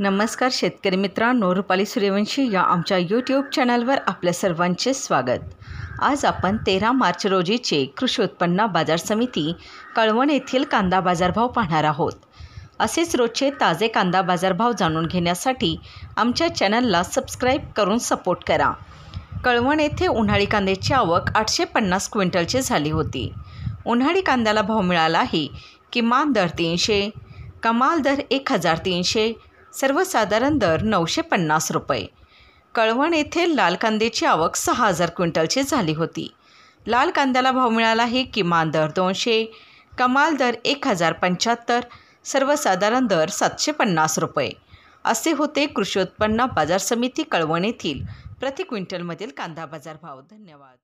नमस्कार शेतकरी मित्रांनो रुपाली सूर्यवंशी या आमच्या यूट्यूब चॅनलवर आपल्या सर्वांचे स्वागत आज आपण तेरा मार्च रोजीचे कृषी उत्पन्न बाजार समिती कळवण येथील कांदा बाजारभाव पाहणार आहोत असेच रोजचे ताजे कांदा बाजारभाव जाणून घेण्यासाठी आमच्या चॅनलला सबस्क्राईब करून सपोर्ट करा कळवण येथे उन्हाळी कांद्याची आवक आठशे पन्नास क्विंटलची झाली होती उन्हाळी कांद्याला भाव मिळाला आहे किमान दर तीनशे कमाल दर एक हजार तीनशे सर्वसाधारण दर नऊशे पन्नास रुपये कळवण येथे लाल कांद्याची आवक सहा हजार क्विंटलची झाली होती लाल कांद्याला भाव मिळाला हे किमान दर दोनशे कमाल दर एक हजार पंच्याहत्तर सर्वसाधारण दर सातशे पन्नास रुपये असे होते कृषी उत्पन्न बाजार समिती कळवण येथील प्रति क्विंटलमधील कांदा बाजार भाव धन्यवाद